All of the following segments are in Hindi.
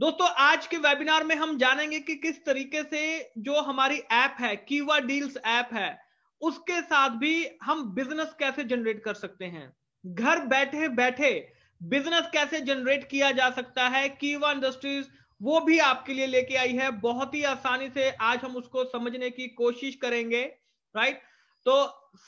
दोस्तों आज के वेबिनार में हम जानेंगे कि किस तरीके से जो हमारी ऐप है कीवा डील्स ऐप है उसके साथ भी हम बिजनेस कैसे जनरेट कर सकते हैं घर बैठे बैठे बिजनेस कैसे जनरेट किया जा सकता है कीवा इंडस्ट्रीज वो भी आपके लिए लेके आई है बहुत ही आसानी से आज हम उसको समझने की कोशिश करेंगे राइट तो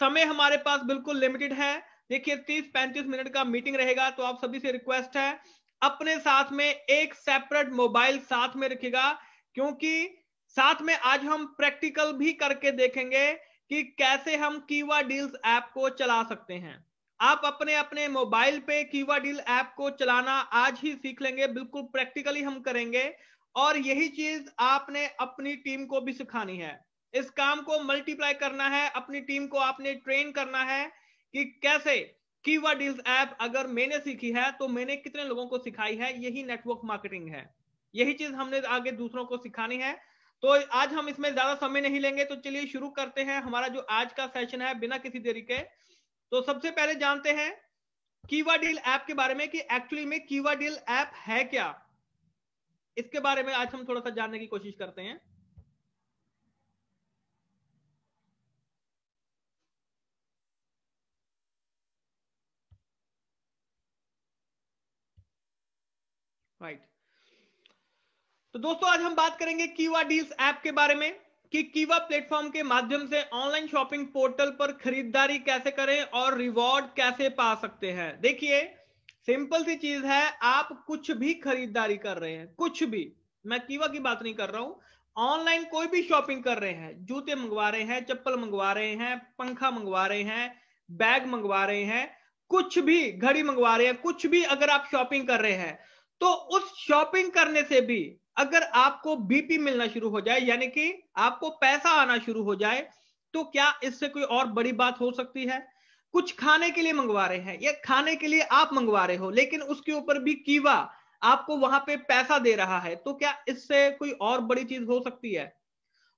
समय हमारे पास बिल्कुल लिमिटेड है देखिए तीस पैंतीस मिनट का मीटिंग रहेगा तो आप सभी से रिक्वेस्ट है अपने साथ में एक सेपरेट मोबाइल साथ में रखेगा क्योंकि साथ में आज हम प्रैक्टिकल भी करके देखेंगे कि कैसे हम कीवा डील्स ऐप को चला सकते हैं आप अपने अपने मोबाइल पे कीवा डील ऐप को चलाना आज ही सीख लेंगे बिल्कुल प्रैक्टिकली हम करेंगे और यही चीज आपने अपनी टीम को भी सिखानी है इस काम को मल्टीप्लाई करना है अपनी टीम को आपने ट्रेन करना है कि कैसे कीवर्ड इज ऐप अगर मैंने सीखी है तो मैंने कितने लोगों को सिखाई है यही नेटवर्क मार्केटिंग है यही चीज हमने आगे दूसरों को सिखानी है तो आज हम इसमें ज्यादा समय नहीं लेंगे तो चलिए शुरू करते हैं हमारा जो आज का सेशन है बिना किसी देरी के तो सबसे पहले जानते हैं कीवा डील ऐप के बारे में कि एक्चुअली में कीवा डील ऐप है क्या इसके बारे में आज हम थोड़ा सा जानने की कोशिश करते हैं राइट तो दोस्तों आज हम बात करेंगे कीवा डील्स ऐप के बारे में कि कीवा प्लेटफॉर्म के माध्यम से ऑनलाइन शॉपिंग पोर्टल पर खरीदारी कैसे करें और रिवॉर्ड कैसे पा सकते हैं देखिए सिंपल सी चीज है आप कुछ भी खरीदारी कर रहे हैं कुछ भी मैं कीवा की बात नहीं कर रहा हूं ऑनलाइन कोई भी शॉपिंग कर रहे हैं जूते मंगवा रहे हैं चप्पल मंगवा रहे हैं पंखा मंगवा रहे हैं बैग मंगवा रहे हैं कुछ भी घड़ी मंगवा रहे हैं कुछ भी अगर आप शॉपिंग कर रहे हैं तो उस शॉपिंग करने से भी अगर आपको बीपी मिलना शुरू हो जाए यानी कि आपको पैसा आना शुरू हो जाए तो क्या इससे कोई और बड़ी बात हो सकती है कुछ खाने के लिए मंगवा रहे हैं या खाने के लिए आप मंगवा रहे हो लेकिन उसके ऊपर भी कीवा आपको वहां पे पैसा दे रहा है तो क्या इससे कोई और बड़ी चीज हो सकती है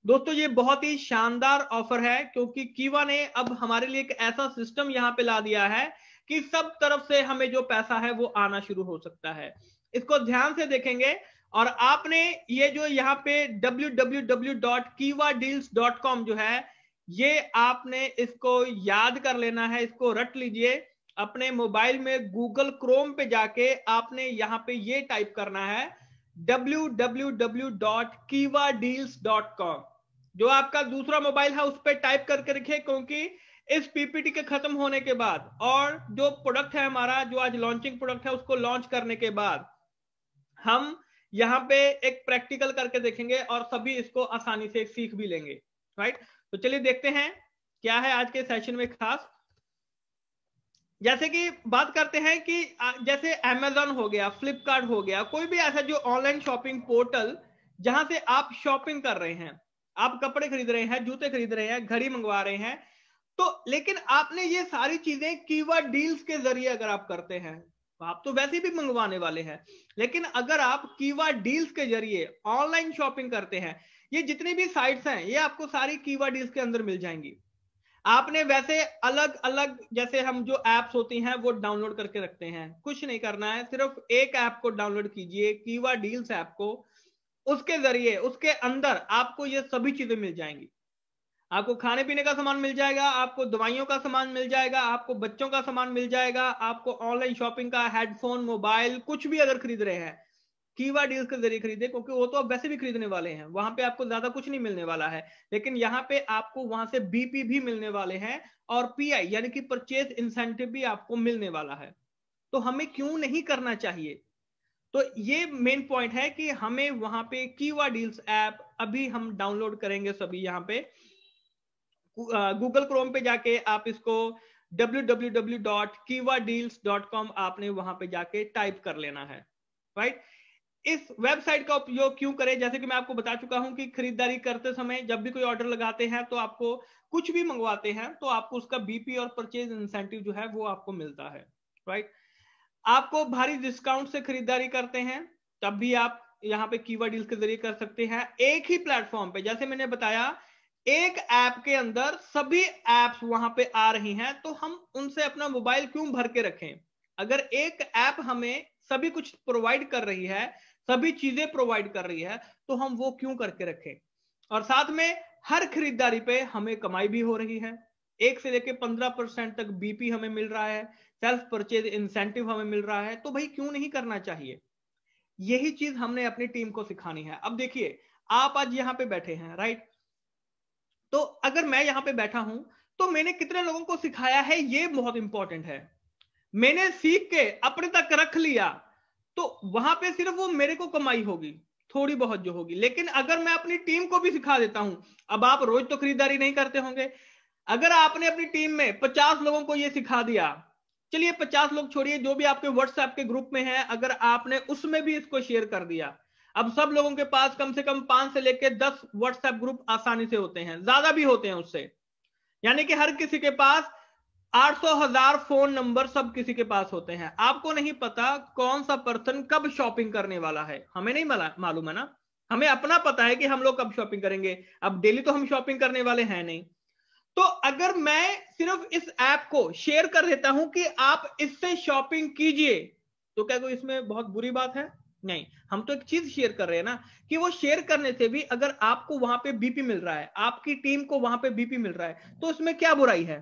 दोस्तों ये बहुत ही शानदार ऑफर है क्योंकि कीवा ने अब हमारे लिए एक ऐसा सिस्टम यहाँ पे ला दिया है कि सब तरफ से हमें जो पैसा है वो आना शुरू हो सकता है इसको ध्यान से देखेंगे और आपने ये जो यहाँ पे डब्ल्यू जो है ये आपने इसको याद कर लेना है इसको रट लीजिए अपने मोबाइल में गूगल क्रोम पे जाके आपने यहाँ पे ये टाइप करना है www.kiwadeals.com जो आपका दूसरा मोबाइल है उस पर टाइप करके रखिए क्योंकि इस पीपीटी के खत्म होने के बाद और जो प्रोडक्ट है हमारा जो आज लॉन्चिंग प्रोडक्ट है उसको लॉन्च करने के बाद हम यहाँ पे एक प्रैक्टिकल करके देखेंगे और सभी इसको आसानी से सीख भी लेंगे राइट तो चलिए देखते हैं क्या है आज के सेशन में खास जैसे कि बात करते हैं कि जैसे अमेजोन हो गया फ्लिपकार्ट हो गया कोई भी ऐसा जो ऑनलाइन शॉपिंग पोर्टल जहां से आप शॉपिंग कर रहे हैं आप कपड़े खरीद रहे हैं जूते खरीद रहे हैं घड़ी मंगवा रहे हैं तो लेकिन आपने ये सारी चीजें कीवर्ड डील्स के जरिए अगर आप करते हैं आप तो वैसे भी मंगवाने वाले हैं लेकिन अगर आप कीवा डील्स के जरिए ऑनलाइन शॉपिंग करते हैं ये जितनी भी साइट्स हैं ये आपको सारी कीवा डील्स के अंदर मिल जाएंगी आपने वैसे अलग अलग जैसे हम जो एप्स होती हैं वो डाउनलोड करके रखते हैं कुछ नहीं करना है सिर्फ एक ऐप को डाउनलोड कीजिए कीवा डील्स ऐप को उसके जरिए उसके अंदर आपको ये सभी चीजें मिल जाएंगी आपको खाने पीने का सामान मिल जाएगा आपको दवाइयों का सामान मिल जाएगा आपको बच्चों का सामान मिल जाएगा आपको ऑनलाइन शॉपिंग का हेडफोन मोबाइल कुछ भी अगर खरीद रहे हैं कीवा डील्स के जरिए खरीदे क्योंकि वो तो आप वैसे भी खरीदने वाले हैं वहां पे आपको ज्यादा कुछ नहीं मिलने वाला है लेकिन यहाँ पे आपको वहां से बीपी भी मिलने वाले हैं और पीआई यानी कि परचेज इंसेंटिव भी आपको मिलने वाला है तो हमें क्यों नहीं करना चाहिए तो ये मेन पॉइंट है कि हमें वहां पे कीवा डील्स ऐप अभी हम डाउनलोड करेंगे सभी यहाँ पे गूगल क्रोम पे जाके आप इसको www.kiwadeals.com आपने वहां पे जाके टाइप कर लेना है राइट इस वेबसाइट का उपयोग क्यों करें जैसे कि मैं आपको बता चुका हूं कि खरीदारी करते समय जब भी कोई ऑर्डर लगाते हैं तो आपको कुछ भी मंगवाते हैं तो आपको उसका बीपी और परचेज इंसेंटिव जो है वो आपको मिलता है राइट आपको भारी डिस्काउंट से खरीदारी करते हैं तब भी आप यहाँ पे कीवा डील्स के जरिए कर सकते हैं एक ही प्लेटफॉर्म पे जैसे मैंने बताया एक ऐप के अंदर सभी एप्स वहां पे आ रही हैं तो हम उनसे अपना मोबाइल क्यों भर के रखें अगर एक ऐप हमें सभी कुछ प्रोवाइड कर रही है सभी चीजें प्रोवाइड कर रही है तो हम वो क्यों करके रखें और साथ में हर खरीदारी पे हमें कमाई भी हो रही है एक से लेके पंद्रह परसेंट तक बीपी हमें मिल रहा है सेल्फ परचेज इंसेंटिव हमें मिल रहा है तो भाई क्यों नहीं करना चाहिए यही चीज हमने अपनी टीम को सिखानी है अब देखिए आप आज यहाँ पे बैठे हैं राइट तो अगर मैं यहां पे बैठा हूं तो मैंने कितने लोगों को सिखाया है ये बहुत इंपॉर्टेंट है मैंने सीख के अपने तक रख लिया तो वहां पे सिर्फ वो मेरे को कमाई होगी थोड़ी बहुत जो होगी लेकिन अगर मैं अपनी टीम को भी सिखा देता हूं अब आप रोज तो खरीदारी नहीं करते होंगे अगर आपने अपनी टीम में पचास लोगों को ये सिखा दिया चलिए पचास लोग छोड़िए जो भी आपके व्हाट्सएप के ग्रुप में है अगर आपने उसमें भी इसको शेयर कर दिया अब सब लोगों के पास कम से कम पांच से लेकर दस व्हाट्सएप ग्रुप आसानी से होते हैं ज्यादा भी होते हैं उससे यानी कि हर किसी के पास आठ सौ हजार फोन नंबर सब किसी के पास होते हैं आपको नहीं पता कौन सा पर्सन कब शॉपिंग करने वाला है हमें नहीं मालूम है ना हमें अपना पता है कि हम लोग कब शॉपिंग करेंगे अब डेली तो हम शॉपिंग करने वाले हैं नहीं तो अगर मैं सिर्फ इस ऐप को शेयर कर देता हूं कि आप इससे शॉपिंग कीजिए तो क्या कोई इसमें बहुत बुरी बात है नहीं हम तो एक चीज शेयर कर रहे हैं ना कि वो शेयर करने से भी अगर आपको वहां पे बीपी मिल रहा है आपकी टीम को वहां पे बीपी मिल रहा है तो उसमें क्या बुराई है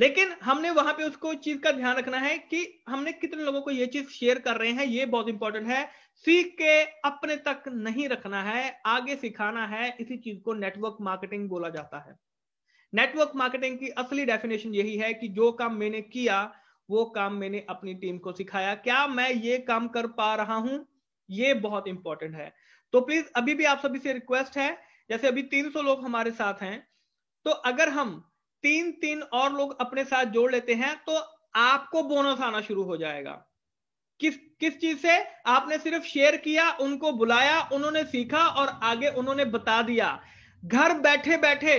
लेकिन हमने वहां पे उसको चीज का ध्यान रखना है कि हमने कितने लोगों को ये चीज शेयर कर रहे हैं ये बहुत इंपॉर्टेंट है सीख के अपने तक नहीं रखना है आगे सिखाना है इसी चीज को नेटवर्क मार्केटिंग बोला जाता है नेटवर्क मार्केटिंग की असली डेफिनेशन यही है कि जो काम मैंने किया वो काम मैंने अपनी टीम को सिखाया क्या मैं ये काम कर पा रहा हूं ये बहुत इंपॉर्टेंट है तो प्लीज अभी भी आप सभी से रिक्वेस्ट है जैसे अभी 300 लोग हमारे साथ हैं तो अगर हम तीन तीन और लोग अपने साथ जोड़ लेते हैं तो आपको बोनस आना शुरू हो जाएगा किस किस चीज से आपने सिर्फ शेयर किया उनको बुलाया उन्होंने सीखा और आगे उन्होंने बता दिया घर बैठे बैठे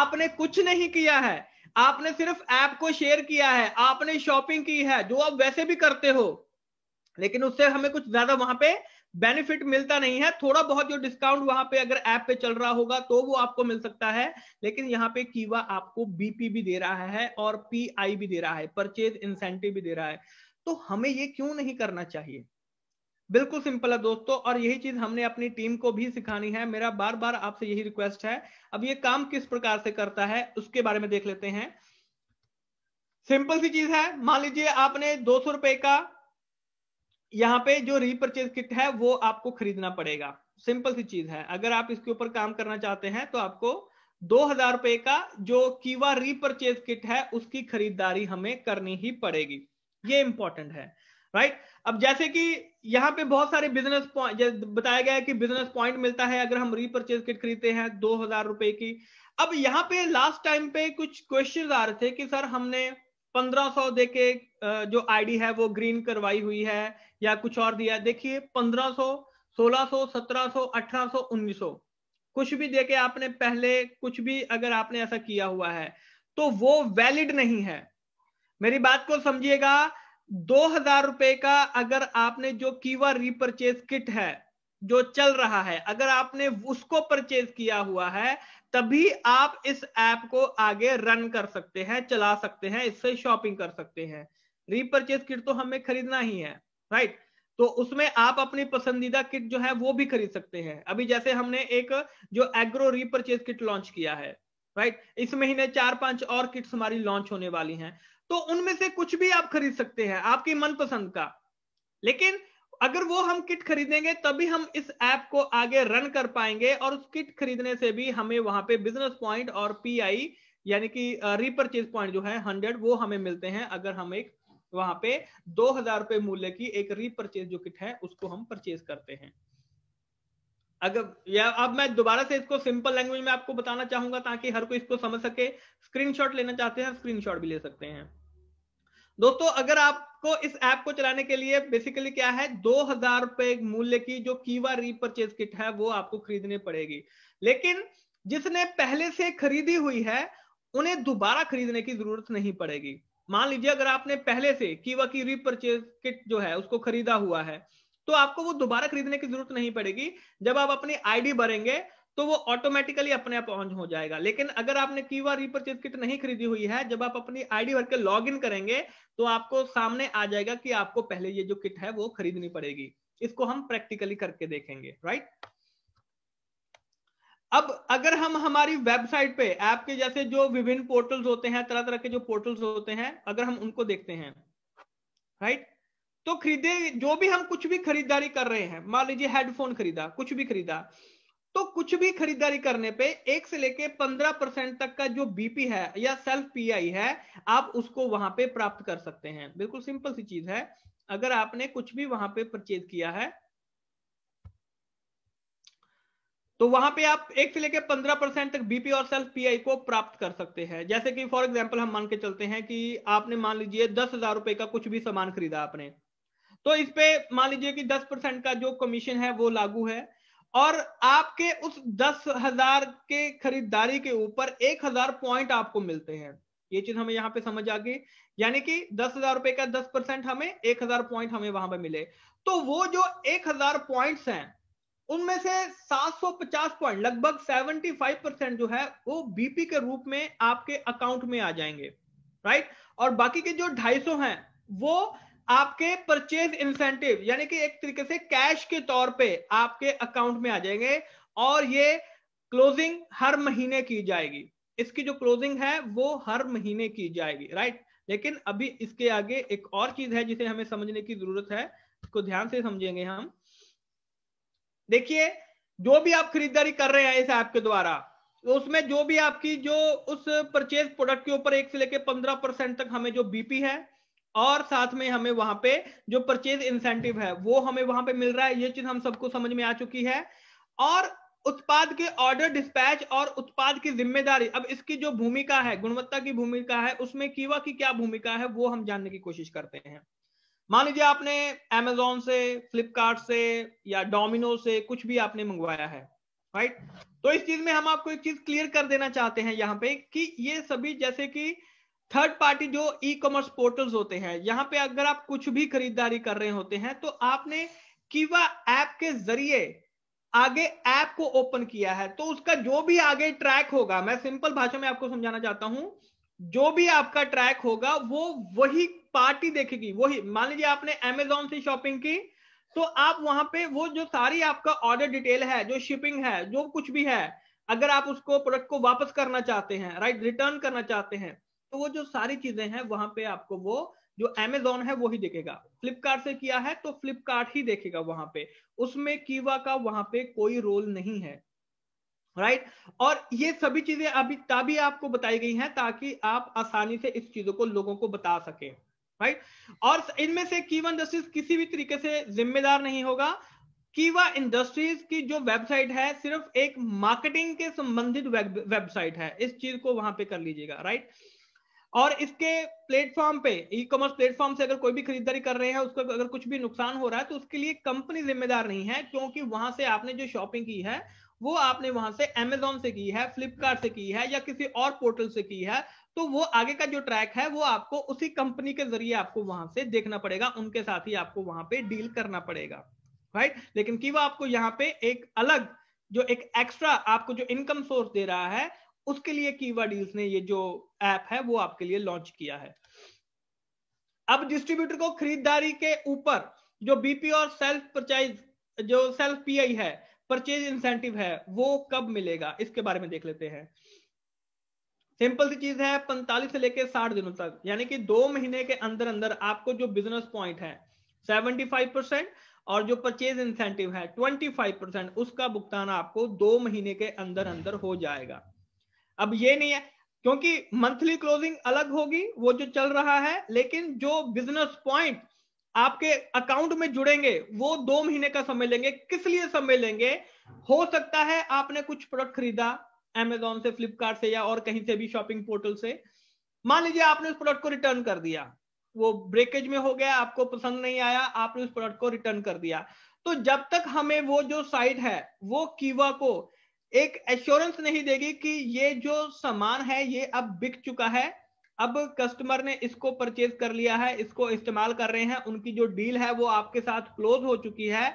आपने कुछ नहीं किया है आपने सिर्फ ऐप को शेयर किया है आपने शॉपिंग की है जो आप वैसे भी करते हो लेकिन उससे हमें कुछ ज्यादा वहां पे बेनिफिट मिलता नहीं है थोड़ा बहुत जो डिस्काउंट वहां पे अगर ऐप पे चल रहा होगा तो वो आपको मिल सकता है लेकिन यहाँ पे कीवा आपको बीपी भी दे रहा है और पीआई भी दे रहा है परचेज इंसेंटिव भी दे रहा है तो हमें ये क्यों नहीं करना चाहिए बिल्कुल सिंपल है दोस्तों और यही चीज हमने अपनी टीम को भी सिखानी है मेरा बार बार आपसे यही रिक्वेस्ट है अब ये काम किस प्रकार से करता है उसके बारे में देख लेते हैं सिंपल सी चीज है मान लीजिए आपने दो सौ रुपए का यहाँ पे जो रिपर्चेज किट है वो आपको खरीदना पड़ेगा सिंपल सी चीज है अगर आप इसके ऊपर काम करना चाहते हैं तो आपको दो हजार रुपए का जो कीवा रिपर्चेज किट है उसकी खरीदारी हमें करनी ही पड़ेगी ये इंपॉर्टेंट है राइट अब जैसे कि यहाँ पे बहुत सारे बिजनेस पॉइंट बताया गया है कि बिजनेस पॉइंट मिलता है अगर हम रीपरचेज किट खरीदते हैं दो हजार रुपए की अब यहाँ पे लास्ट टाइम पे कुछ क्वेश्चन आ रहे थे कि सर हमने पंद्रह सौ दे के जो आईडी है वो ग्रीन करवाई हुई है या कुछ और दिया देखिए पंद्रह सो सो सोलह सत्रह सो अठारह सो उन्नीस सो कुछ भी देके आपने पहले कुछ भी अगर आपने ऐसा किया हुआ है तो वो वैलिड नहीं है मेरी बात को समझिएगा दो हजार रुपए का अगर आपने जो कीवा रिपर्चेज किट है जो चल रहा है अगर आपने उसको परचेज किया हुआ है तभी आप इस ऐप को आगे रन कर सकते हैं चला सकते हैं इससे शॉपिंग कर सकते हैं रिपर्चेज किट तो हमें खरीदना ही है राइट तो उसमें आप अपनी पसंदीदा किट जो है वो भी खरीद सकते हैं अभी जैसे हमने एक जो एग्रो रिपर्चेज किट लॉन्च किया है राइट इस महीने चार पांच और किट्स हमारी लॉन्च होने वाली हैं तो उनमें से कुछ भी आप खरीद सकते हैं आपकी मनपसंद का लेकिन अगर वो हम किट खरीदेंगे तभी हम इस ऐप को आगे रन कर पाएंगे और उस किट खरीदने से भी हमें वहां पे बिजनेस पॉइंट और पीआई यानी कि रिपर्चेज पॉइंट जो है हंड्रेड वो हमें मिलते हैं अगर हम एक वहां पे दो हजार रुपए मूल्य की एक रिपर्चेज जो किट है उसको हम परचेज करते हैं अगर या अब मैं दोबारा से इसको सिंपल लैंग्वेज में आपको बताना चाहूंगा ताकि हर कोई इसको समझ सके स्क्रीनशॉट लेना चाहते हैं स्क्रीनशॉट भी ले सकते हैं दोस्तों अगर आपको इस ऐप को चलाने के लिए बेसिकली क्या है दो हजार रुपए मूल्य की जो कीवा रीपरचेज किट है वो आपको खरीदनी पड़ेगी लेकिन जिसने पहले से खरीदी हुई है उन्हें दोबारा खरीदने की जरूरत नहीं पड़ेगी मान लीजिए अगर आपने पहले से कीवा की रीपरचेज किट जो है उसको खरीदा हुआ है तो आपको वो दोबारा खरीदने की जरूरत नहीं पड़ेगी जब आप अपनी आईडी भरेंगे तो वो ऑटोमेटिकली अपने आप ऑन हो जाएगा लेकिन अगर आपने की बार रिपर्चेज किट नहीं खरीदी हुई है जब आप अपनी आईडी भर के लॉग इन करेंगे तो आपको सामने आ जाएगा कि आपको पहले ये जो किट है वो खरीदनी पड़ेगी इसको हम प्रैक्टिकली करके देखेंगे राइट अब अगर हम हमारी वेबसाइट पे ऐप के जैसे जो विभिन्न पोर्टल्स होते हैं तरह तरह के जो पोर्टल्स होते हैं अगर हम उनको देखते हैं राइट तो खरीदे जो भी हम कुछ भी खरीदारी कर रहे हैं मान लीजिए हेडफोन खरीदा कुछ भी खरीदा तो कुछ भी खरीदारी करने पे एक से लेके पंद्रह परसेंट तक का जो बीपी है या सेल्फ पीआई है आप उसको वहां पे प्राप्त कर सकते हैं बिल्कुल सिंपल सी चीज है अगर आपने कुछ भी वहां पे परचेज किया है तो वहां पे आप एक से लेके पंद्रह परसेंट तक बीपी और सेल्फ पीआई को प्राप्त कर सकते हैं जैसे कि फॉर एग्जाम्पल हम मान के चलते हैं कि आपने मान लीजिए दस हजार रुपए का कुछ भी सामान खरीदा आपने तो इस पे मान लीजिए कि 10 परसेंट का जो कमीशन है वो लागू है और आपके उस दस हजार के खरीदारी के ऊपर एक हजार पॉइंट आपको मिलते हैं ये चीज हमें यहाँ पे समझ आ गई यानी कि दस हजार रुपए का दस परसेंट हमें एक हजार पॉइंट हमें वहां पे मिले तो वो जो एक हजार पॉइंट है उनमें से 750 पॉइंट लगभग 75 परसेंट जो है वो बीपी के रूप में आपके अकाउंट में आ जाएंगे राइट और बाकी के जो 250 हैं वो आपके परचेज इंसेंटिव यानी कि एक तरीके से कैश के तौर पे आपके अकाउंट में आ जाएंगे और ये क्लोजिंग हर महीने की जाएगी इसकी जो क्लोजिंग है वो हर महीने की जाएगी राइट लेकिन अभी इसके आगे एक और चीज है जिसे हमें समझने की जरूरत है इसको ध्यान से समझेंगे हम देखिए जो भी आप खरीदारी कर रहे हैं इस ऐप के द्वारा उसमें जो भी आपकी जो उस परचेज प्रोडक्ट के ऊपर एक से लेकर पंद्रह परसेंट तक हमें जो बीपी है और साथ में हमें वहां पे जो परचेज इंसेंटिव है वो हमें वहां पे मिल रहा है ये चीज हम सबको समझ में आ चुकी है और उत्पाद के ऑर्डर डिस्पैच और उत्पाद की जिम्मेदारी अब इसकी जो भूमिका है गुणवत्ता की भूमिका है उसमें कीवा की क्या भूमिका है वो हम जानने की कोशिश करते हैं मान लीजिए आपने एमेजोन से फ्लिपकार्ट से या डोमिनो से कुछ भी आपने मंगवाया है राइट तो इस चीज में हम आपको एक चीज क्लियर कर देना चाहते हैं यहाँ पे कि ये सभी जैसे कि थर्ड पार्टी जो ई कॉमर्स पोर्टल्स होते हैं यहाँ पे अगर आप कुछ भी खरीदारी कर रहे होते हैं तो आपने कीवा ऐप के जरिए आगे ऐप को ओपन किया है तो उसका जो भी आगे ट्रैक होगा मैं सिंपल भाषा में आपको समझाना चाहता हूं जो भी आपका ट्रैक होगा वो वही पार्टी देखेगी वही मान लीजिए आपने एमेजोन से शॉपिंग की तो आप वहां पे वो जो सारी आपका ऑर्डर डिटेल है जो शिपिंग है जो कुछ भी है अगर आप उसको प्रोडक्ट को वापस करना चाहते हैं राइट रिटर्न करना चाहते हैं तो वो जो सारी चीजें हैं वहां पे आपको वो जो एमेजोन है वो ही देखेगा फ्लिपकार्ट से किया है तो फ्लिपकार्ट ही देखेगा वहां पे उसमें कीवा का वहां पे कोई रोल नहीं है राइट right? और ये सभी चीजें अभी तभी आपको बताई गई हैं ताकि आप आसानी से इस चीजों को लोगों को बता सके राइट right? और इनमें से कीवा इंडस्ट्रीज किसी भी तरीके से जिम्मेदार नहीं होगा कीवा इंडस्ट्रीज की जो वेबसाइट है सिर्फ एक मार्केटिंग के संबंधित वेबसाइट है इस चीज को वहां पे कर लीजिएगा राइट right? और इसके प्लेटफॉर्म पे ई कॉमर्स प्लेटफॉर्म से अगर कोई भी खरीदारी कर रहे हैं उसको अगर कुछ भी नुकसान हो रहा है तो उसके लिए कंपनी जिम्मेदार नहीं है क्योंकि वहां से आपने जो शॉपिंग की है वो आपने वहां से एमेजोन से की है फ्लिपकार्ट से की है या किसी और पोर्टल से की है तो वो आगे का जो ट्रैक है वो आपको उसी कंपनी के जरिए आपको वहां से देखना पड़ेगा उनके साथ ही आपको वहां पे डील करना पड़ेगा राइट लेकिन कि वो आपको यहाँ पे एक अलग जो एक एक्स्ट्रा आपको जो इनकम सोर्स दे रहा है उसके लिए कीवा डील्स ने ये जो ऐप है वो आपके लिए लॉन्च किया है अब डिस्ट्रीब्यूटर को खरीदारी के ऊपर जो बीपी और सेल्फ परचेज जो सेल्फ पीआई है परचेज इंसेंटिव है वो कब मिलेगा इसके बारे में देख लेते हैं सिंपल सी चीज है पैंतालीस से लेकर साठ दिनों तक यानी कि दो महीने के अंदर अंदर आपको जो बिजनेस पॉइंट है सेवेंटी फाइव परसेंट और जो परचेज इंसेंटिव है ट्वेंटी फाइव परसेंट उसका भुगतान आपको दो महीने के अंदर अंदर हो जाएगा अब ये नहीं है क्योंकि मंथली क्लोजिंग अलग होगी वो जो चल रहा है लेकिन जो बिजनेस पॉइंट आपके अकाउंट में जुड़ेंगे वो दो महीने का समय लेंगे किस लिए समय लेंगे हो सकता है आपने कुछ प्रोडक्ट खरीदा एमेजोन से फ्लिपकार्ट से या और कहीं से भी शॉपिंग पोर्टल से मान लीजिए आपने उस प्रोडक्ट को रिटर्न कर दिया वो ब्रेकेज में हो गया आपको पसंद नहीं आया आपने उस प्रोडक्ट को रिटर्न कर दिया तो जब तक हमें वो जो साइट है वो कीवा को एक एश्योरेंस नहीं देगी कि ये जो सामान है ये अब बिक चुका है अब कस्टमर ने इसको परचेज कर लिया है इसको इस्तेमाल कर रहे हैं उनकी जो डील है वो आपके साथ क्लोज हो चुकी है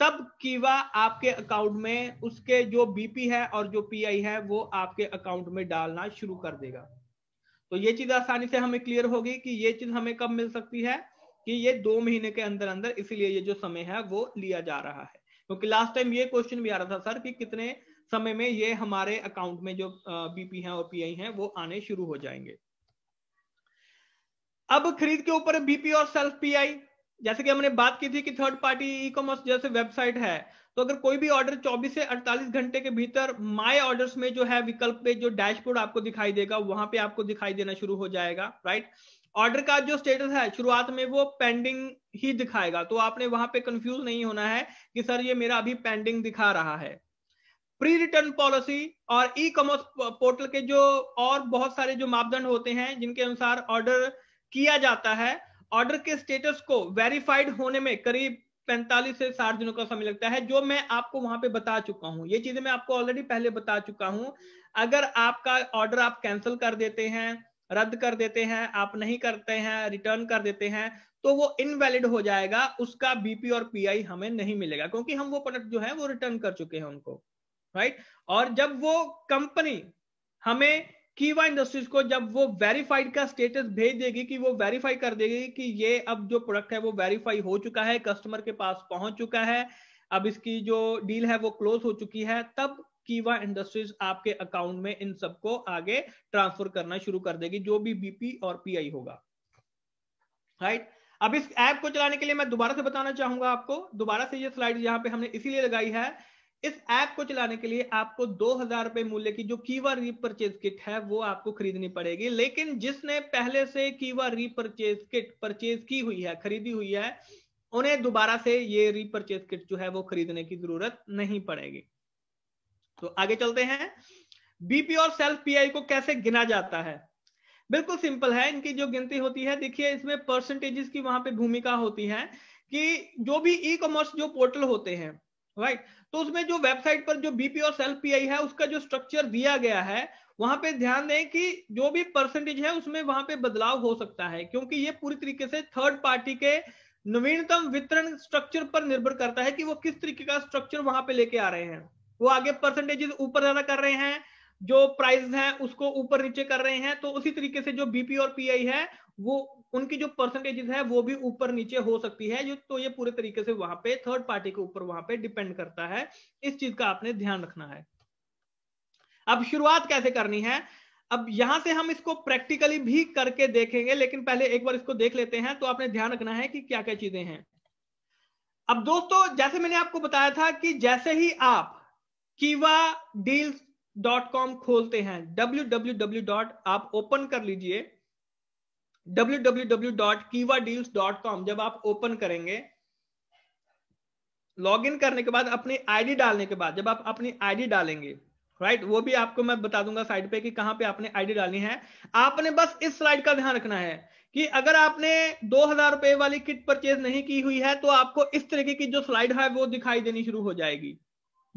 तब कीवा आपके अकाउंट में उसके जो बीपी है और जो पीआई है वो आपके अकाउंट में डालना शुरू कर देगा तो ये चीज आसानी से हमें क्लियर होगी कि ये चीज हमें कब मिल सकती है कि ये दो महीने के अंदर अंदर इसीलिए ये जो समय है वो लिया जा रहा है क्योंकि लास्ट टाइम ये क्वेश्चन भी आ रहा था सर कि कितने समय में ये हमारे अकाउंट में जो बीपी हैं और पीआई हैं वो आने शुरू हो जाएंगे अब खरीद के ऊपर बीपी और सेल्फ पीआई जैसे कि हमने बात की थी कि थर्ड पार्टी ई कॉमर्स जैसे वेबसाइट है तो अगर कोई भी ऑर्डर 24 से 48 घंटे के भीतर माय ऑर्डर्स में जो है विकल्प पे जो डैशबोर्ड आपको दिखाई देगा वहां पे आपको दिखाई देना शुरू हो जाएगा राइट ऑर्डर का जो स्टेटस है शुरुआत में वो पेंडिंग ही दिखाएगा तो आपने वहां पे कंफ्यूज नहीं होना है कि सर ये मेरा अभी पेंडिंग दिखा रहा है प्री रिटर्न पॉलिसी और ई कॉमर्स पोर्टल के जो और बहुत सारे जो मापदंड होते हैं जिनके अनुसार ऑर्डर किया जाता है ऑर्डर के स्टेटस को वेरीफाइड होने में करीब 45 से 60 दिनों का समय लगता है जो मैं आपको वहां पे बता चुका हूं ये चीजें मैं आपको ऑलरेडी पहले बता चुका हूं अगर आपका ऑर्डर आप कैंसिल कर देते हैं रद्द कर देते हैं आप नहीं करते हैं रिटर्न कर देते हैं तो वो इनवैलिड हो जाएगा उसका बीपी और पीआई हमें नहीं मिलेगा क्योंकि हम वो प्रोडक्ट जो है वो रिटर्न कर चुके हैं उनको राइट और जब वो कंपनी हमें कीवा इंडस्ट्रीज को जब वो वेरीफाइड का स्टेटस भेज देगी कि वो वेरीफाई कर देगी कि ये अब जो प्रोडक्ट है वो वेरीफाई हो चुका है कस्टमर के पास पहुंच चुका है अब इसकी जो डील है वो क्लोज हो चुकी है तब कीवा इंडस्ट्रीज आपके अकाउंट में इन सबको आगे ट्रांसफर करना शुरू कर देगी जो भी बीपी और पीआई होगा राइट right? अब इस ऐप को चलाने के लिए मैं दोबारा से बताना चाहूंगा आपको दोबारा से ये स्लाइड यहाँ पे हमने इसीलिए लगाई है इस ऐप को चलाने के लिए आपको दो हजार रुपए मूल्य की जो कीवा रिपर्चेज किट है वो आपको खरीदनी पड़ेगी लेकिन जिसने पहले से कीवा रिपर्चेज किट परचेज की हुई है खरीदी हुई है उन्हें दोबारा से ये रिपर्चेज किट जो है वो खरीदने की जरूरत नहीं पड़ेगी तो आगे चलते हैं बीपी और सेल्फ पीआई को कैसे गिना जाता है बिल्कुल सिंपल है इनकी जो गिनती होती है देखिए इसमें परसेंटेजेस की वहां पे भूमिका होती है कि जो भी ई कॉमर्स जो पोर्टल होते हैं राइट right? तो उसमें जो वेबसाइट पर जो बीपी और सेल्फ पीआई है उसका जो स्ट्रक्चर दिया गया है वहां पे ध्यान दें कि जो भी परसेंटेज है उसमें वहां पे बदलाव हो सकता है क्योंकि ये पूरी तरीके से थर्ड पार्टी के नवीनतम वितरण स्ट्रक्चर पर निर्भर करता है कि वो किस तरीके का स्ट्रक्चर वहां पे लेके आ रहे हैं वो आगे परसेंटेजेस ऊपर ज्यादा कर रहे हैं जो प्राइस हैं उसको ऊपर नीचे कर रहे हैं तो उसी तरीके से जो बीपी और पीआई है वो उनकी जो परसेंटेजेस है वो भी ऊपर नीचे हो सकती है जो तो ये पूरे तरीके से वहां पे थर्ड पार्टी के ऊपर वहां पे डिपेंड करता है इस चीज का आपने ध्यान रखना है अब शुरुआत कैसे करनी है अब यहां से हम इसको प्रैक्टिकली भी करके देखेंगे लेकिन पहले एक बार इसको देख लेते हैं तो आपने ध्यान रखना है कि क्या क्या चीजें हैं अब दोस्तों जैसे मैंने आपको बताया था कि जैसे ही आप कीवा डील्स डॉट कॉम खोलते हैं डब्ल्यू डब्ल्यू डब्ल्यू डॉट आप ओपन कर लीजिए W W W dot Kiva deals dot com जब आप ओपन करेंगे लॉग इन करने के बाद अपनी आईडी डालने के बाद जब आप अपनी आईडी डालेंगे राइट right? वो भी आपको मैं बता दूंगा साइड पे कि कहां पे आपने आईडी डालनी है आपने बस इस स्लाइड का ध्यान रखना है कि अगर आपने दो हजार रुपए वाली किट परचेज नहीं की हुई है तो आपको इस तरीके की जो स्लाइड है वो दिखाई देनी शुरू हो जाएगी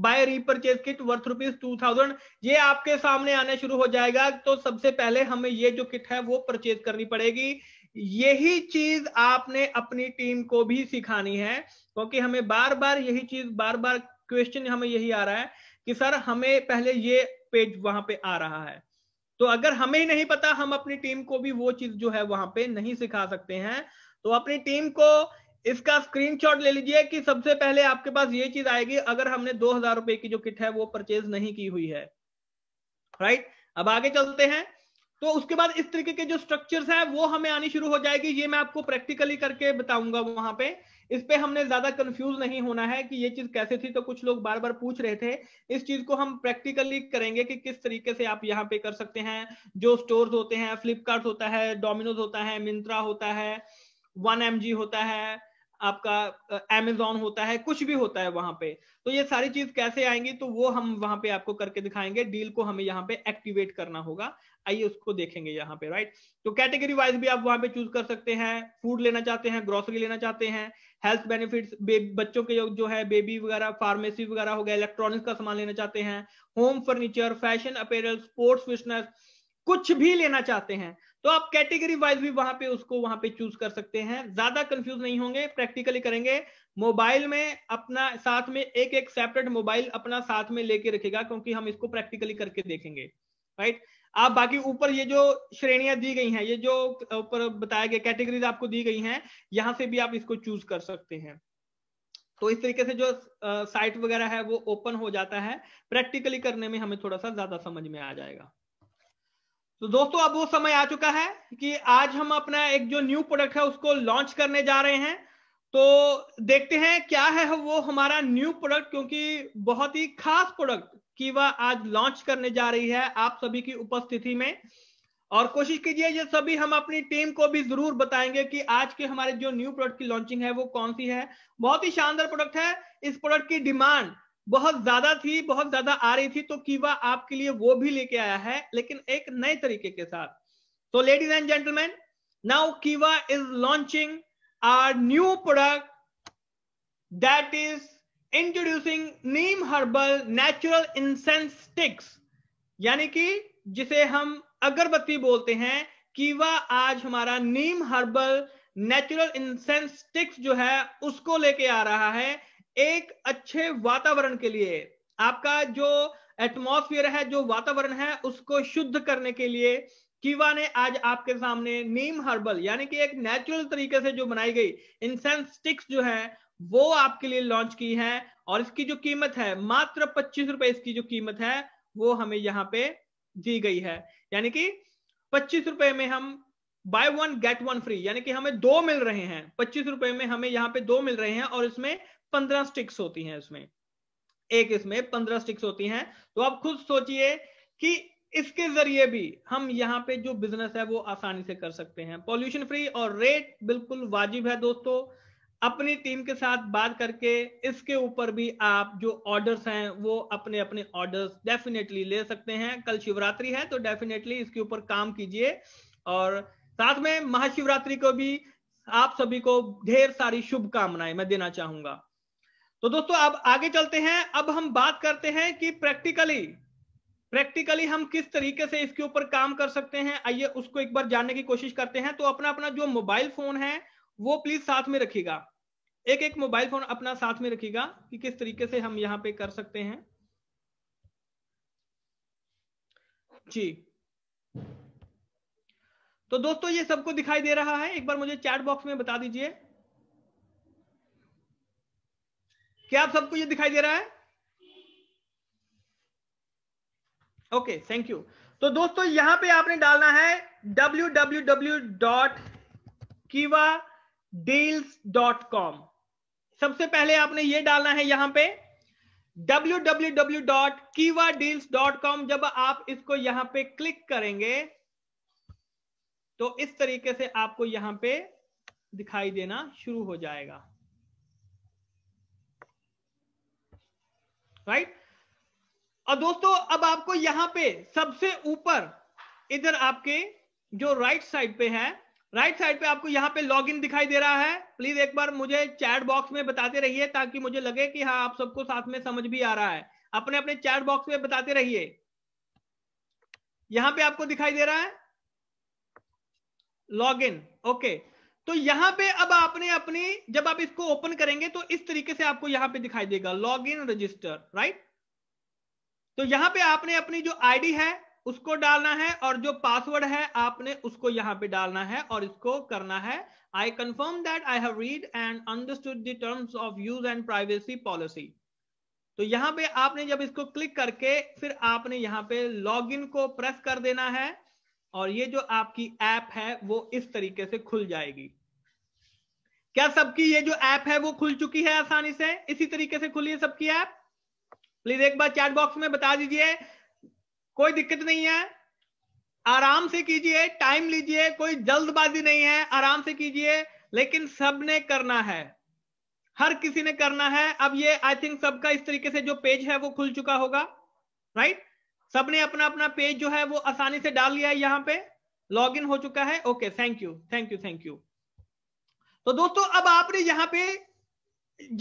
buy repurchase kit worth rupees two thousand ये आपके सामने आने शुरू हो जाएगा तो सबसे पहले हमें ये जो किट है वो परचेज करनी पड़ेगी यही चीज आपने अपनी टीम को भी सिखानी है क्योंकि तो हमें बार बार यही चीज बार बार क्वेश्चन हमें यही आ रहा है कि सर हमें पहले ये पेज वहां पे आ रहा है तो अगर हमें नहीं पता हम अपनी टीम को भी वो चीज जो है वहां पे नहीं सिखा सकते हैं तो अपनी टीम को इसका स्क्रीनशॉट ले लीजिए कि सबसे पहले आपके पास ये चीज आएगी अगर हमने दो हजार रुपए की जो किट है वो परचेज नहीं की हुई है राइट अब आगे चलते हैं तो उसके बाद इस तरीके के जो स्ट्रक्चर्स है वो हमें आनी शुरू हो जाएगी ये मैं आपको प्रैक्टिकली करके बताऊंगा वहां पे इस पे हमने ज्यादा कंफ्यूज नहीं होना है कि ये चीज कैसे थी तो कुछ लोग बार बार पूछ रहे थे इस चीज को हम प्रैक्टिकली करेंगे कि किस तरीके से आप यहाँ पे कर सकते हैं जो स्टोर्स होते हैं फ्लिपकार्ट होता है डोमिनोज होता है मिंत्रा होता है वन एम होता है आपका एमेजोन होता है कुछ भी होता है वहां पे तो ये सारी चीज कैसे आएंगी तो वो हम वहां पे आपको करके दिखाएंगे डील को हमें यहाँ पे एक्टिवेट करना होगा आइए उसको देखेंगे यहाँ पे राइट तो कैटेगरी वाइज भी आप वहां पे चूज कर सकते हैं फूड लेना चाहते हैं ग्रोसरी लेना चाहते हैं हेल्थ बेनिफिट्स बच्चों के जो है बेबी वगैरह फार्मेसी वगैरह हो गया इलेक्ट्रॉनिक्स का सामान लेना चाहते हैं home furniture fashion apparel sports business कुछ भी लेना चाहते हैं तो आप कैटेगरी वाइज भी वहां पे उसको वहां पे चूज कर सकते हैं ज्यादा कंफ्यूज नहीं होंगे प्रैक्टिकली करेंगे मोबाइल में अपना साथ में एक एक सेपरेट मोबाइल अपना साथ में लेके रखेगा क्योंकि हम इसको प्रैक्टिकली करके देखेंगे राइट आप बाकी ऊपर ये जो श्रेणियां दी गई हैं ये जो ऊपर बताया गया कैटेगरीज आपको दी गई हैं यहां से भी आप इसको चूज कर सकते हैं तो इस तरीके से जो साइट वगैरह है वो ओपन हो जाता है प्रैक्टिकली करने में हमें थोड़ा सा ज्यादा समझ में आ जाएगा तो दोस्तों अब वो समय आ चुका है कि आज हम अपना एक जो न्यू प्रोडक्ट है उसको लॉन्च करने जा रहे हैं तो देखते हैं क्या है वो हमारा न्यू प्रोडक्ट क्योंकि बहुत ही खास प्रोडक्ट की वह आज लॉन्च करने जा रही है आप सभी की उपस्थिति में और कोशिश कीजिए ये सभी हम अपनी टीम को भी जरूर बताएंगे कि आज के हमारे जो न्यू प्रोडक्ट की लॉन्चिंग है वो कौन सी है बहुत ही शानदार प्रोडक्ट है इस प्रोडक्ट की डिमांड बहुत ज्यादा थी बहुत ज्यादा आ रही थी तो कीवा आपके लिए वो भी लेके आया है लेकिन एक नए तरीके के साथ तो ladies and gentleman now Kiva is launching our new product that is introducing neem herbal natural incense sticks यानी कि जिसे हम अगरबत्ती बोलते हैं कीवा आज हमारा neem herbal natural incense sticks जो है उसको लेके आ रहा है एक अच्छे वातावरण के लिए आपका जो एटमोस्फियर है जो वातावरण है उसको शुद्ध करने के लिए कीवा ने आज आपके सामने नीम हर्बल यानी कि एक नेचुरल तरीके से जो बनाई गई इंसेंस स्टिक्स जो है वो आपके लिए लॉन्च की है और इसकी जो कीमत है मात्र पच्चीस रुपए इसकी जो कीमत है वो हमें यहाँ पे दी गई है यानी कि पच्चीस रुपए में हम buy one get one free यानी कि हमें दो मिल रहे हैं पच्चीस रुपए में हमें यहाँ पे दो मिल रहे हैं और इसमें पंद्रह स्टिक्स होती हैं इसमें एक इसमें पंद्रह स्टिक्स होती हैं तो आप खुद सोचिए कि इसके जरिए भी हम यहाँ पे जो बिजनेस है वो आसानी से कर सकते हैं पॉल्यूशन फ्री और रेट बिल्कुल वाजिब है दोस्तों अपनी टीम के साथ बात करके इसके ऊपर भी आप जो ऑर्डर्स हैं वो अपने अपने ऑर्डर्स डेफिनेटली ले सकते हैं कल शिवरात्रि है तो डेफिनेटली इसके ऊपर काम कीजिए और साथ में महाशिवरात्रि को भी आप सभी को ढेर सारी शुभकामनाएं मैं देना चाहूंगा तो दोस्तों अब आगे चलते हैं अब हम बात करते हैं कि प्रैक्टिकली प्रैक्टिकली हम किस तरीके से इसके ऊपर काम कर सकते हैं आइए उसको एक बार जानने की कोशिश करते हैं तो अपना अपना जो मोबाइल फोन है वो प्लीज साथ में रखिएगा एक एक मोबाइल फोन अपना साथ में रखिएगा कि किस तरीके से हम यहाँ पे कर सकते हैं जी तो दोस्तों ये सबको दिखाई दे रहा है एक बार मुझे चैट बॉक्स में बता दीजिए क्या आप सबको ये दिखाई दे रहा है ओके थैंक यू तो दोस्तों यहां पे आपने डालना है W W W dot Kiva deals dot com सबसे पहले आपने ये डालना है यहां पे कॉम जब आप इसको यहां पे क्लिक करेंगे तो इस तरीके से आपको यहां पे दिखाई देना शुरू हो जाएगा राइट और दोस्तों अब आपको यहां पे सबसे ऊपर इधर आपके जो राइट साइड पे है राइट साइड पे आपको यहाँ पे लॉगिन दिखाई दे रहा है प्लीज एक बार मुझे चैट बॉक्स में बताते रहिए ताकि मुझे लगे कि हाँ आप सबको साथ में समझ भी आ रहा है अपने अपने चैट बॉक्स में बताते रहिए यहां पे आपको दिखाई दे रहा है लॉग इन ओके तो यहां पे अब आपने अपनी जब आप इसको ओपन करेंगे तो इस तरीके से आपको यहां पे दिखाई देगा लॉग इन रजिस्टर राइट तो यहां पे आपने अपनी जो आईडी है उसको डालना है और जो पासवर्ड है आपने उसको यहां पे डालना है और इसको करना है I confirm that I have read and understood the terms of use and privacy policy तो यहां पे आपने जब इसको क्लिक करके फिर आपने यहां पे लॉगिन को प्रेस कर देना है और ये जो आपकी ऐप है वो इस तरीके से खुल जाएगी क्या सबकी ये जो ऐप है वो खुल चुकी है आसानी से इसी तरीके से खुली है सबकी ऐप प्लीज एक बार चैट बॉक्स में बता दीजिए कोई दिक्कत नहीं है आराम से कीजिए टाइम लीजिए कोई जल्दबाजी नहीं है आराम से कीजिए लेकिन सबने करना है हर किसी ने करना है अब ये आई थिंक सबका इस तरीके से जो पेज है वो खुल चुका होगा राइट सबने अपना अपना पेज जो है वो आसानी से डाल लिया है यहाँ पे लॉग इन हो चुका है okay thank you thank you thank you तो दोस्तों अब आपने यहां पे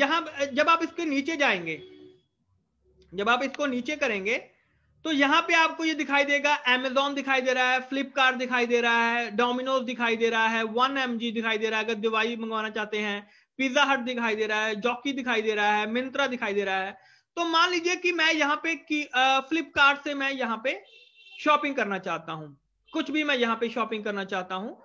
यहां जब आप इसके नीचे जाएंगे जब आप इसको नीचे करेंगे तो यहां पे आपको ये दिखाई देगा एमेजॉन दिखाई दे रहा है फ्लिपकार्ट दिखाई दे रहा है डोमिनोज दिखाई दे रहा है वन एम दिखाई दे रहा है अगर दिवाई मंगवाना चाहते हैं पिज्जा हट दिखाई दे रहा है जॉकी दिखाई दे रहा है मिंत्रा दिखाई दे रहा है तो मान लीजिए कि मैं यहाँ पे फ्लिपकार्ट से मैं यहाँ पे शॉपिंग करना चाहता हूँ कुछ भी मैं यहाँ पे शॉपिंग करना चाहता हूँ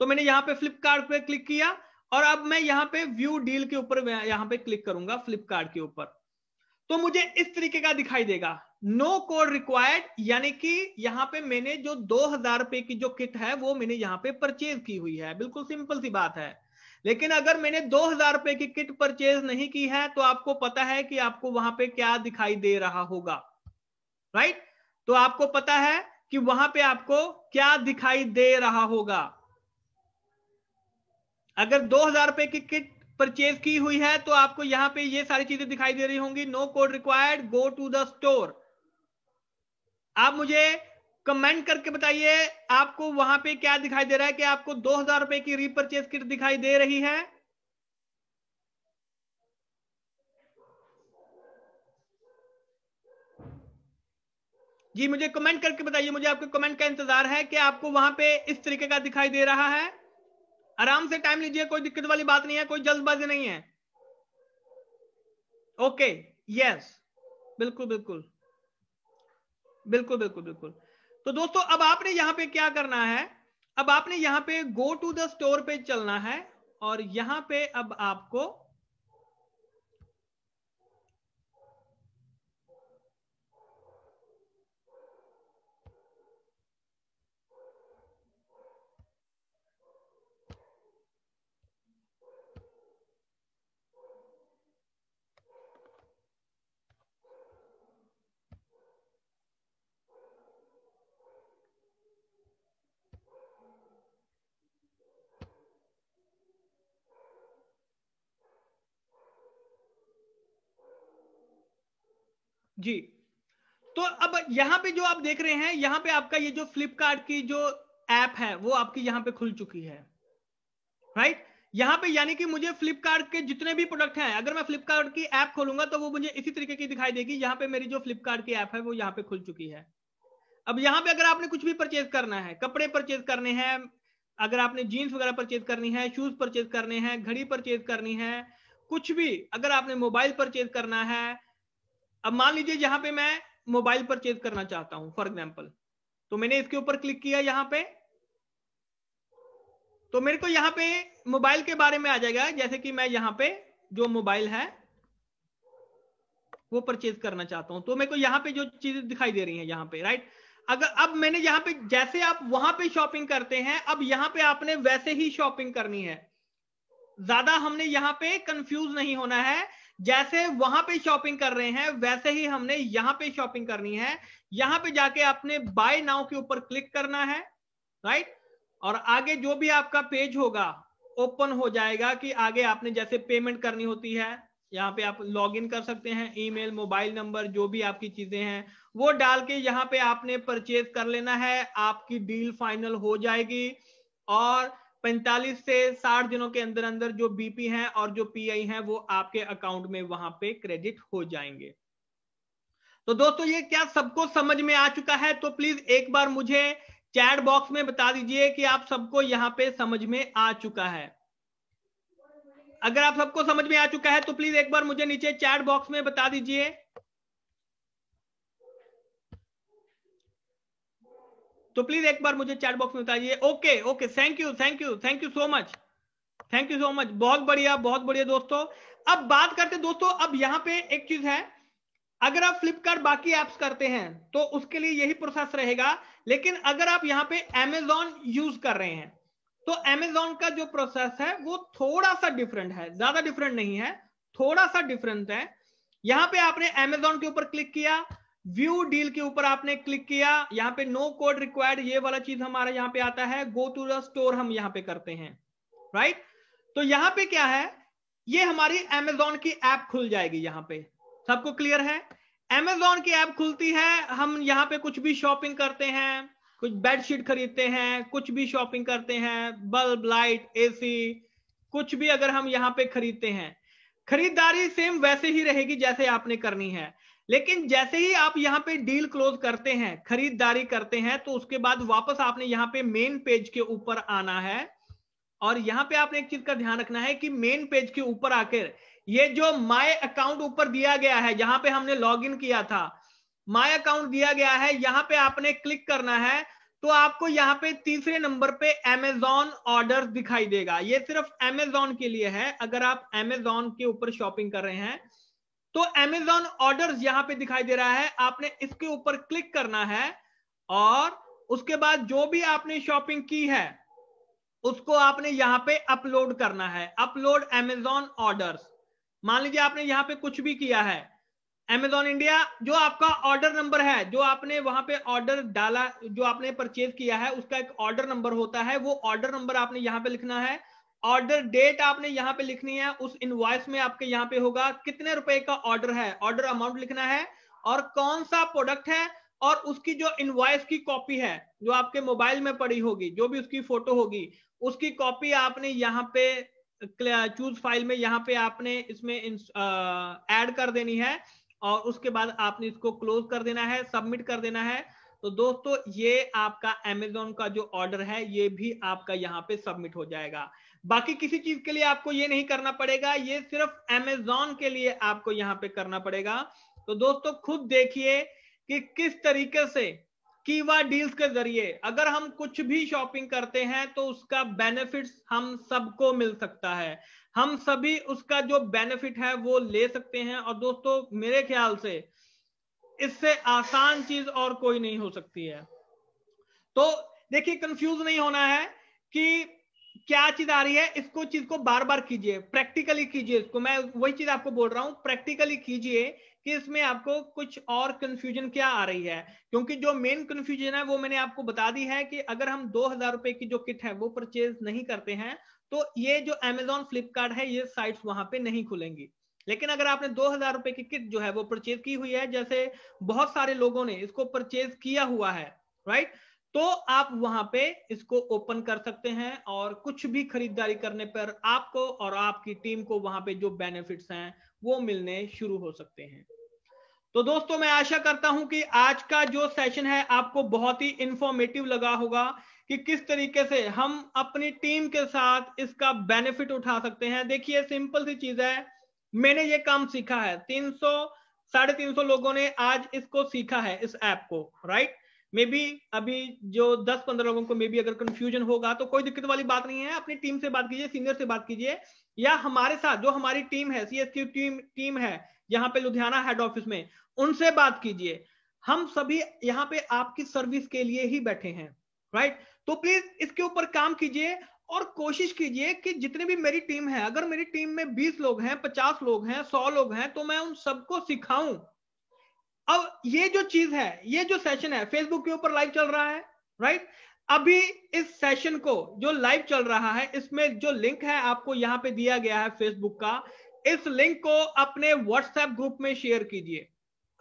तो मैंने यहाँ पे फ्लिपकार्ट क्लिक किया और अब मैं यहां पे व्यू डील के ऊपर यहां पे क्लिक करूंगा फ्लिपकार्ट के ऊपर तो मुझे इस तरीके का दिखाई देगा नो कोड रिक्वायर्ड यानी कि यहां पे मैंने जो दो हजार रुपए की जो किट है वो मैंने यहाँ पे परचेज की हुई है बिल्कुल सिंपल सी बात है लेकिन अगर मैंने दो हजार रुपए की किट परचेज नहीं की है तो आपको पता है कि आपको वहां पे क्या दिखाई दे रहा होगा राइट तो आपको पता है कि वहां पे आपको क्या दिखाई दे रहा होगा अगर दो हजार रुपए की किट परचेज की हुई है तो आपको यहां पे ये सारी चीजें दिखाई दे रही होंगी no code required go to the store आप मुझे कमेंट करके बताइए आपको वहां पे क्या दिखाई दे रहा है कि आपको दो हजार रुपए की रीपरचेज किट दिखाई दे रही है जी मुझे कमेंट करके बताइए मुझे आपके कमेंट का इंतजार है कि आपको वहां पे इस तरीके का दिखाई दे रहा है आराम से टाइम लीजिए कोई दिक्कत वाली बात नहीं है कोई जल्दबाजी नहीं है ओके यस बिल्कुल बिल्कुल बिल्कुल बिल्कुल बिल्कुल तो दोस्तों अब आपने यहां पे क्या करना है अब आपने यहां पे गो टू द स्टोर पे चलना है और यहां पे अब आपको जी तो अब यहाँ पे जो आप देख रहे हैं यहाँ पे आपका ये जो फ्लिपकार्ट की जो ऐप है वो आपकी यहाँ पे खुल चुकी है राइट यहाँ पे यानी कि मुझे फ्लिपकार्ट के जितने भी प्रोडक्ट हैं अगर मैं फ्लिपकार्ट की ऐप खोलूंगा तो वो मुझे इसी तरीके की दिखाई देगी यहाँ पे मेरी जो फ्लिपकार्ट की ऐप है वो यहाँ पे खुल चुकी है अब यहाँ पे अगर आपने कुछ भी परचेज करना है कपड़े परचेज करने हैं अगर आपने जीन्स वगैरह परचेज करनी है शूज परचेज करने हैं घड़ी परचेज करनी है कुछ भी अगर आपने मोबाइल परचेज करना है अब मान लीजिए यहां पे मैं मोबाइल परचेज करना चाहता हूं फॉर एग्जाम्पल तो मैंने इसके ऊपर क्लिक किया यहां पे तो मेरे को यहां पे मोबाइल के बारे में आ जाएगा जैसे कि मैं यहां पे जो मोबाइल है वो परचेज करना चाहता हूं तो मेरे को यहां पे जो चीजें दिखाई दे रही है यहां पे राइट अगर अब मैंने यहां पे जैसे आप वहां पे शॉपिंग करते हैं अब यहां पे आपने वैसे ही शॉपिंग करनी है ज्यादा हमने यहां पे कंफ्यूज नहीं होना है जैसे वहां पे शॉपिंग कर रहे हैं वैसे ही हमने यहां पे शॉपिंग करनी है यहां पे जाके आपने बाय नाउ के ऊपर क्लिक करना है राइट और आगे जो भी आपका पेज होगा ओपन हो जाएगा कि आगे आपने जैसे पेमेंट करनी होती है यहाँ पे आप लॉगिन कर सकते हैं ईमेल मोबाइल नंबर जो भी आपकी चीजें हैं वो डाल के यहाँ पे आपने परचेज कर लेना है आपकी डील फाइनल हो जाएगी और 45 से 60 दिनों के अंदर अंदर जो बीपी हैं और जो पीआई हैं वो आपके अकाउंट में वहां पे क्रेडिट हो जाएंगे तो दोस्तों ये क्या सबको समझ में आ चुका है तो प्लीज एक बार मुझे चैट बॉक्स में बता दीजिए कि आप सबको यहाँ पे समझ में आ चुका है अगर आप सबको समझ में आ चुका है तो प्लीज एक बार मुझे नीचे चैट बॉक्स में बता दीजिए तो प्लीज एक बार मुझे चैट बॉक्स में बताइए okay okay thank you thank you thank you so much thank you so much बहुत बढ़िया बहुत बढ़िया दोस्तों अब बात करते दोस्तों अब यहाँ पे एक चीज है अगर आप फ्लिपकार्ट बाकी एप्स करते हैं तो उसके लिए यही प्रोसेस रहेगा लेकिन अगर आप यहाँ पे एमेजॉन यूज कर रहे हैं तो एमेजॉन का जो प्रोसेस है वो थोड़ा सा डिफरेंट है ज्यादा डिफरेंट नहीं है थोड़ा सा डिफरेंट है यहाँ पे आपने एमेजॉन के ऊपर क्लिक किया व्यू डील के ऊपर आपने क्लिक किया यहाँ पे नो कोड रिक्वायर्ड ये वाला चीज हमारा यहाँ पे आता है गो टू द स्टोर हम यहाँ पे करते हैं राइट तो यहाँ पे क्या है ये हमारी एमेजोन की ऐप खुल जाएगी यहाँ पे सबको क्लियर है एमेजोन की ऐप खुलती है हम यहाँ पे कुछ भी शॉपिंग करते हैं कुछ बेडशीट खरीदते हैं कुछ भी शॉपिंग करते हैं बल्ब लाइट एसी कुछ भी अगर हम यहाँ पे खरीदते हैं खरीदारी सेम वैसे ही रहेगी जैसे आपने करनी है लेकिन जैसे ही आप यहाँ पे डील क्लोज करते हैं खरीददारी करते हैं तो उसके बाद वापस आपने यहाँ पे मेन पेज के ऊपर आना है और यहाँ पे आपने एक चीज का ध्यान रखना है कि मेन पेज के ऊपर आकर ये जो माय अकाउंट ऊपर दिया गया है जहां पे हमने इन किया था माय अकाउंट दिया गया है यहाँ पे आपने क्लिक करना है तो आपको यहाँ पे तीसरे नंबर पे एमेजॉन ऑर्डर दिखाई देगा ये सिर्फ एमेजॉन के लिए है अगर आप एमेजॉन के ऊपर शॉपिंग कर रहे हैं तो एमेजॉन ऑर्डर यहां पे दिखाई दे रहा है आपने इसके ऊपर क्लिक करना है और उसके बाद जो भी आपने शॉपिंग की है उसको आपने यहां पे अपलोड करना है अपलोड एमेजॉन ऑर्डर मान लीजिए आपने यहां पे कुछ भी किया है एमेजॉन इंडिया जो आपका ऑर्डर नंबर है जो आपने वहां पे ऑर्डर डाला जो आपने परचेज किया है उसका एक ऑर्डर नंबर होता है वो ऑर्डर नंबर आपने यहां पे लिखना है ऑर्डर डेट आपने यहाँ पे लिखनी है उस इनवॉइस में आपके यहाँ पे होगा कितने रुपए का ऑर्डर है ऑर्डर अमाउंट लिखना है और कौन सा प्रोडक्ट है और उसकी जो इनवॉइस की कॉपी है जो आपके मोबाइल में पड़ी होगी जो भी उसकी फोटो होगी उसकी कॉपी आपने यहाँ पे चूज फाइल में यहाँ पे आपने इसमें ऐड कर देनी है और उसके बाद आपने इसको क्लोज कर देना है सबमिट कर देना है तो दोस्तों ये आपका एमेजोन का जो ऑर्डर है ये भी आपका यहाँ पे सबमिट हो जाएगा बाकी किसी चीज के लिए आपको ये नहीं करना पड़ेगा ये सिर्फ एमेजोन के लिए आपको यहाँ पे करना पड़ेगा तो दोस्तों खुद देखिए कि किस तरीके से कीवा डील्स के जरिए अगर हम कुछ भी शॉपिंग करते हैं तो उसका बेनिफिट हम सबको मिल सकता है हम सभी उसका जो बेनिफिट है वो ले सकते हैं और दोस्तों मेरे ख्याल से इससे आसान चीज और कोई नहीं हो सकती है तो देखिए कंफ्यूज नहीं होना है कि क्या चीज आ रही है इसको चीज को बार बार कीजिए प्रैक्टिकली कीजिए इसको मैं वही चीज आपको बोल रहा हूं प्रैक्टिकली कीजिए कि इसमें आपको कुछ और कंफ्यूजन क्या आ रही है क्योंकि जो मेन कंफ्यूजन है वो मैंने आपको बता दी है कि अगर हम दो हजार रुपए की जो किट है वो परचेज नहीं करते हैं तो ये जो अमेजोन फ्लिपकार्ट है ये साइट्स वहां पे नहीं खुलेंगी लेकिन अगर आपने दो हजार रुपए की किट जो है वो परचेज की हुई है जैसे बहुत सारे लोगों ने इसको परचेज किया हुआ है राइट तो आप वहां पे इसको ओपन कर सकते हैं और कुछ भी खरीदारी करने पर आपको और आपकी टीम को वहां पे जो बेनिफिट्स हैं वो मिलने शुरू हो सकते हैं तो दोस्तों मैं आशा करता हूं कि आज का जो सेशन है आपको बहुत ही इंफॉर्मेटिव लगा होगा कि किस तरीके से हम अपनी टीम के साथ इसका बेनिफिट उठा सकते हैं देखिए सिंपल सी चीज है मैंने ये काम सीखा है तीन सौ साढ़े तीन सौ लोगों ने आज इसको सीखा है इस ऐप को राइट मे बी अभी जो दस पंद्रह लोगों को मे बी अगर कंफ्यूजन होगा तो कोई दिक्कत वाली बात नहीं है अपनी टीम से बात कीजिए सीनियर से बात कीजिए या हमारे साथ जो हमारी टीम है सी क्यू टीम टीम है यहाँ पे लुधियाना हेड ऑफिस में उनसे बात कीजिए हम सभी यहाँ पे आपकी सर्विस के लिए ही बैठे हैं राइट तो प्लीज इसके ऊपर काम कीजिए और कोशिश कीजिए कि जितनी भी मेरी टीम है अगर मेरी टीम में 20 लोग हैं 50 लोग हैं 100 लोग हैं तो मैं उन सबको सिखाऊं अब ये जो चीज है ये जो सेशन है फेसबुक के ऊपर लाइव चल रहा है राइट अभी इस सेशन को जो लाइव चल रहा है इसमें जो लिंक है आपको यहां पे दिया गया है फेसबुक का इस लिंक को अपने व्हाट्सएप ग्रुप में शेयर कीजिए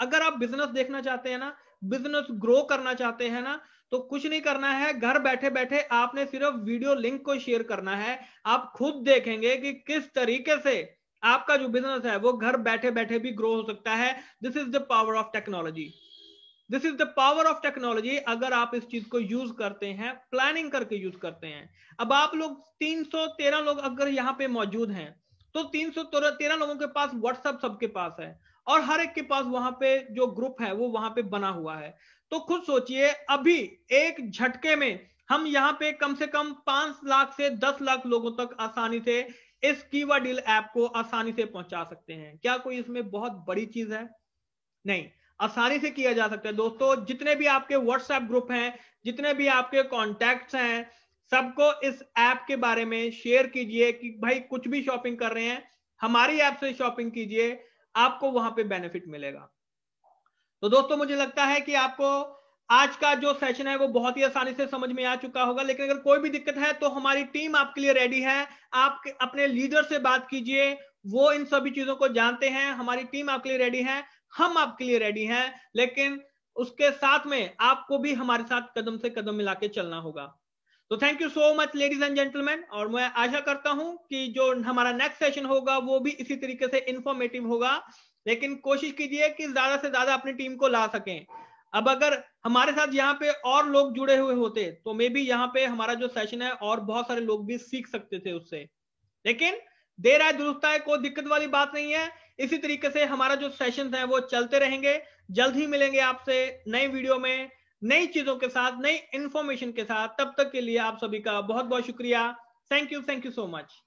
अगर आप बिजनेस देखना चाहते हैं ना बिजनेस ग्रो करना चाहते हैं ना तो कुछ नहीं करना है घर बैठे बैठे आपने सिर्फ वीडियो लिंक को शेयर करना है आप खुद देखेंगे कि किस तरीके से आपका जो बिजनेस है वो घर बैठे बैठे भी ग्रो हो सकता है this is the power of technology this is the power of technology अगर आप इस चीज को यूज करते हैं प्लानिंग करके यूज करते हैं अब आप लोग 313 लोग अगर यहाँ पे मौजूद हैं तो 313 लोगों के पास व्हाट्सएप सबके पास है और हर एक के पास वहां पे जो ग्रुप है वो वहां पे बना हुआ है तो खुद सोचिए अभी एक झटके में हम यहाँ पे कम से कम पांच लाख से दस लाख लोगों तक आसानी से इस कीवा डील ऐप को आसानी से पहुंचा सकते हैं क्या कोई इसमें बहुत बड़ी चीज है नहीं आसानी से किया जा सकता है दोस्तों जितने भी आपके व्हाट्सएप ग्रुप हैं जितने भी आपके कॉन्टेक्ट हैं सबको इस ऐप के बारे में शेयर कीजिए कि भाई कुछ भी शॉपिंग कर रहे हैं हमारी ऐप से शॉपिंग कीजिए आपको वहां पे बेनिफिट मिलेगा तो दोस्तों मुझे लगता है कि आपको आज का जो सेशन है वो बहुत ही आसानी से समझ में आ चुका होगा लेकिन अगर कोई भी दिक्कत है तो हमारी टीम आपके लिए रेडी है आप अपने लीडर से बात कीजिए वो इन सभी चीजों को जानते हैं हमारी टीम आपके लिए रेडी है हम आपके लिए रेडी हैं लेकिन उसके साथ में आपको भी हमारे साथ कदम से कदम मिला के चलना होगा तो thank you so much ladies and gentleman और मैं आशा करता हूं कि जो हमारा नेक्स्ट सेशन होगा वो भी इसी तरीके से इंफॉर्मेटिव होगा लेकिन कोशिश कीजिए कि ज्यादा से ज्यादा अपनी टीम को ला सकें अब अगर हमारे साथ यहाँ पे और लोग जुड़े हुए होते तो मे भी यहाँ पे हमारा जो सेशन है और बहुत सारे लोग भी सीख सकते थे उससे लेकिन देर आए दुरुस्त आए कोई दिक्कत वाली बात नहीं है इसी तरीके से हमारा जो सेशन है वो चलते रहेंगे जल्द ही मिलेंगे आपसे नए वीडियो में नई चीजों के साथ नई इंफॉर्मेशन के साथ तब तक के लिए आप सभी का बहुत बहुत शुक्रिया thank you thank you so much